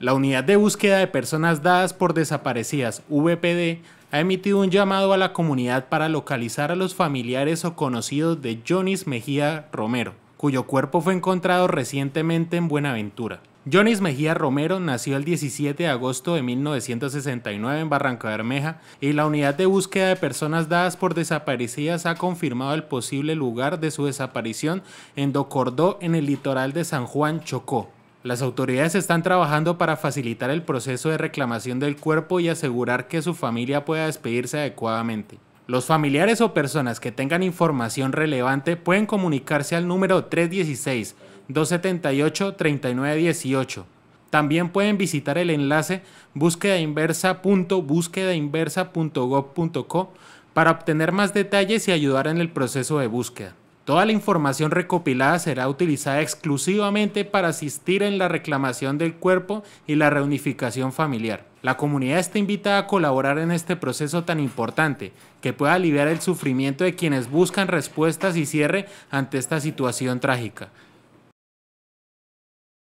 La Unidad de Búsqueda de Personas Dadas por Desaparecidas, VPD, ha emitido un llamado a la comunidad para localizar a los familiares o conocidos de Jonis Mejía Romero, cuyo cuerpo fue encontrado recientemente en Buenaventura. Jonis Mejía Romero nació el 17 de agosto de 1969 en Barranca Bermeja y la unidad de búsqueda de personas dadas por desaparecidas ha confirmado el posible lugar de su desaparición en Docordó, en el litoral de San Juan, Chocó. Las autoridades están trabajando para facilitar el proceso de reclamación del cuerpo y asegurar que su familia pueda despedirse adecuadamente. Los familiares o personas que tengan información relevante pueden comunicarse al número 316-278-3918. También pueden visitar el enlace búsquedainversa.búsquedainversa.gov.co para obtener más detalles y ayudar en el proceso de búsqueda. Toda la información recopilada será utilizada exclusivamente para asistir en la reclamación del cuerpo y la reunificación familiar. La comunidad está invitada a colaborar en este proceso tan importante, que pueda aliviar el sufrimiento de quienes buscan respuestas y cierre ante esta situación trágica.